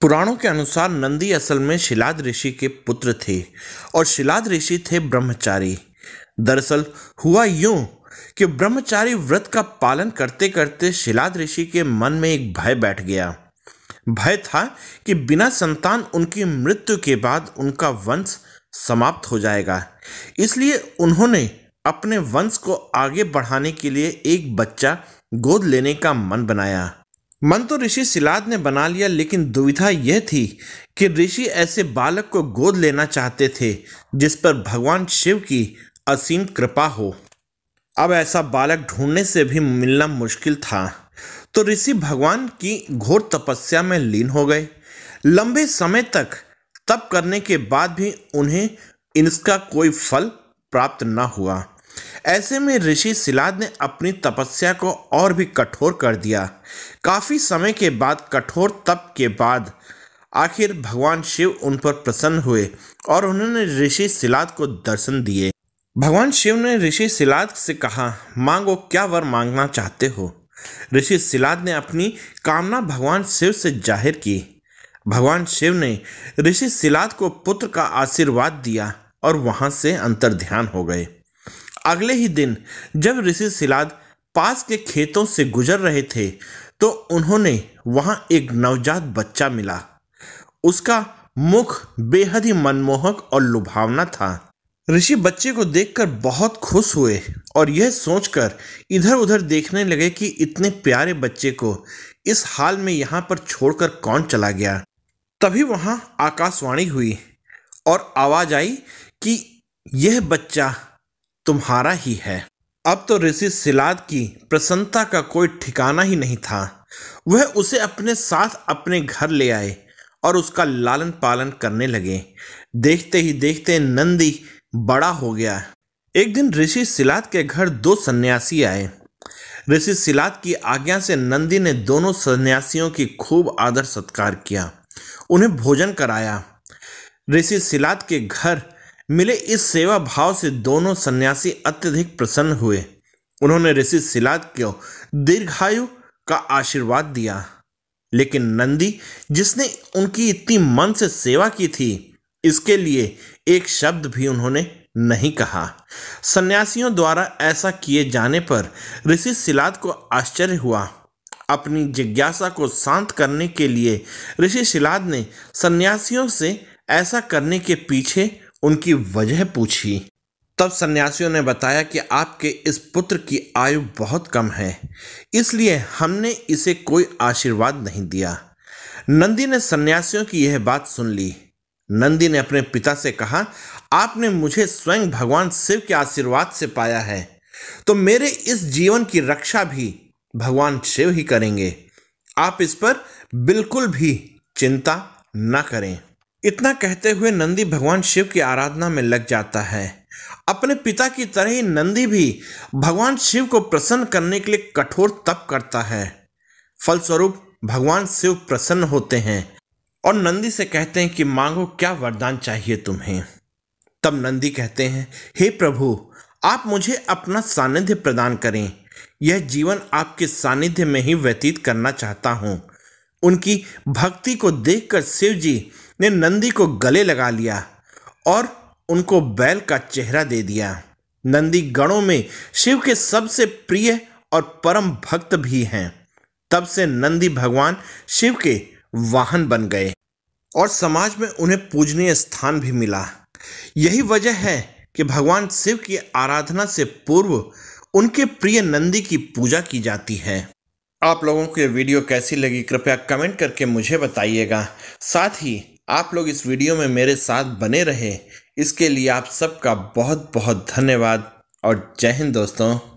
पुराणों के अनुसार नंदी असल में शिलाद ऋषि के पुत्र थे और शिलाद ऋषि थे ब्रह्मचारी दरअसल हुआ यूं कि ब्रह्मचारी व्रत का पालन करते करते शिलाद ऋषि के मन में एक भय बैठ गया भय था कि बिना संतान उनकी मृत्यु के बाद उनका वंश समाप्त हो जाएगा इसलिए उन्होंने अपने वंश को आगे बढ़ाने के लिए एक बच्चा गोद लेने का मन बनाया मन तो ऋषि सिलाद ने बना लिया लेकिन दुविधा यह थी कि ऋषि ऐसे बालक को गोद लेना चाहते थे जिस पर भगवान शिव की असीम कृपा हो अब ऐसा बालक ढूंढने से भी मिलना मुश्किल था तो ऋषि भगवान की घोर तपस्या में लीन हो गए लंबे समय तक तप करने के बाद भी उन्हें इसका कोई फल प्राप्त न हुआ ऐसे में ऋषि सिलाद ने अपनी तपस्या को और भी कठोर कर दिया काफ़ी समय के बाद कठोर तप के बाद आखिर भगवान शिव उन पर प्रसन्न हुए और उन्होंने ऋषि सिलाद को दर्शन दिए भगवान शिव ने ऋषि सिलाद से कहा मांगो क्या वर मांगना चाहते हो ऋषि सिलाद ने अपनी कामना भगवान शिव से जाहिर की भगवान शिव ने ऋषि सिलाद को पुत्र का आशीर्वाद दिया और वहां से अंतर ध्यान हो गए अगले ही दिन जब ऋषि सिलाद पास के खेतों से गुजर रहे थे तो उन्होंने वहां एक नवजात बच्चा मिला उसका मुख बेहद ही मनमोहक और लुभावना था ऋषि बच्चे को देखकर बहुत खुश हुए और यह सोचकर इधर उधर देखने लगे कि इतने प्यारे बच्चे को इस हाल में यहाँ पर छोड़कर कौन चला गया तभी वहाँ आकाशवाणी हुई और आवाज़ आई कि यह बच्चा तुम्हारा ही है अब तो ऋषि सिलाद की प्रसन्नता का कोई ठिकाना ही नहीं था वह उसे अपने साथ अपने घर ले आए और उसका लालन पालन करने लगे देखते ही देखते नंदी बड़ा हो गया एक दिन ऋषि सिलाद के घर दो सन्यासी आए ऋषि सिलाद की आज्ञा से नंदी ने दोनों सन्यासियों की खूब आदर सत्कार किया उन्हें भोजन कराया ऋषि सिलाद के घर मिले इस सेवा भाव से दोनों सन्यासी अत्यधिक प्रसन्न हुए उन्होंने ऋषि सिलाद को दीर्घायु का आशीर्वाद दिया लेकिन नंदी जिसने उनकी इतनी मन से सेवा की थी इसके लिए एक शब्द भी उन्होंने नहीं कहा सन्यासियों द्वारा ऐसा किए जाने पर ऋषि सिलाद को आश्चर्य हुआ अपनी जिज्ञासा को शांत करने के लिए ऋषि शिलाद ने सन्यासियों से ऐसा करने के पीछे उनकी वजह पूछी तब सन्यासियों ने बताया कि आपके इस पुत्र की आयु बहुत कम है इसलिए हमने इसे कोई आशीर्वाद नहीं दिया नंदी ने सन्यासियों की यह बात सुन ली नंदी ने अपने पिता से कहा आपने मुझे स्वयं भगवान शिव के आशीर्वाद से पाया है तो मेरे इस जीवन की रक्षा भी भगवान शिव ही करेंगे आप इस पर बिल्कुल भी चिंता न करें इतना कहते हुए नंदी भगवान शिव की आराधना में लग जाता है अपने पिता की तरह ही नंदी भी भगवान शिव को प्रसन्न करने के लिए कठोर तप करता है फलस्वरूप भगवान शिव प्रसन्न होते हैं और नंदी से कहते हैं कि मांगो क्या वरदान चाहिए तुम्हें तब नंदी कहते हैं हे प्रभु आप मुझे अपना सानिध्य प्रदान करें यह जीवन आपके सानिध्य में ही व्यतीत करना चाहता हूँ उनकी भक्ति को देखकर शिव जी ने नंदी को गले लगा लिया और उनको बैल का चेहरा दे दिया नंदी गणों में शिव के सबसे प्रिय और परम भक्त भी हैं तब से नंदी भगवान शिव के वाहन बन गए और समाज में उन्हें पूजनीय स्थान भी मिला यही वजह है कि भगवान शिव की आराधना से पूर्व उनके प्रिय नंदी की पूजा की जाती है आप लोगों को ये वीडियो कैसी लगी कृपया कमेंट करके मुझे बताइएगा साथ ही आप लोग इस वीडियो में मेरे साथ बने रहे इसके लिए आप सबका बहुत बहुत धन्यवाद और जय हिंद दोस्तों